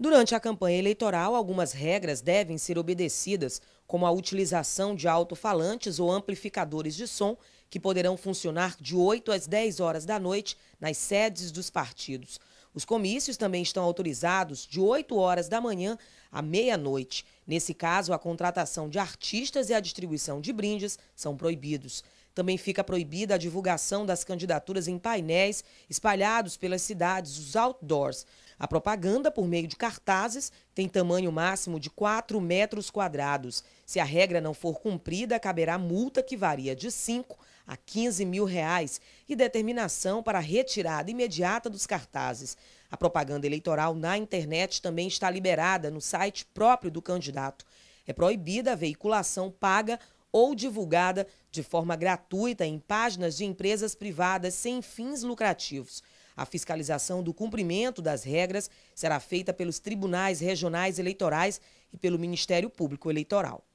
Durante a campanha eleitoral, algumas regras devem ser obedecidas, como a utilização de alto-falantes ou amplificadores de som, que poderão funcionar de 8 às 10 horas da noite nas sedes dos partidos. Os comícios também estão autorizados de 8 horas da manhã à meia-noite. Nesse caso, a contratação de artistas e a distribuição de brindes são proibidos. Também fica proibida a divulgação das candidaturas em painéis espalhados pelas cidades, os outdoors. A propaganda, por meio de cartazes, tem tamanho máximo de 4 metros quadrados. Se a regra não for cumprida, caberá multa que varia de 5 a 15 mil reais e determinação para a retirada imediata dos cartazes. A propaganda eleitoral na internet também está liberada no site próprio do candidato. É proibida a veiculação paga ou divulgada de forma gratuita em páginas de empresas privadas sem fins lucrativos. A fiscalização do cumprimento das regras será feita pelos tribunais regionais eleitorais e pelo Ministério Público Eleitoral.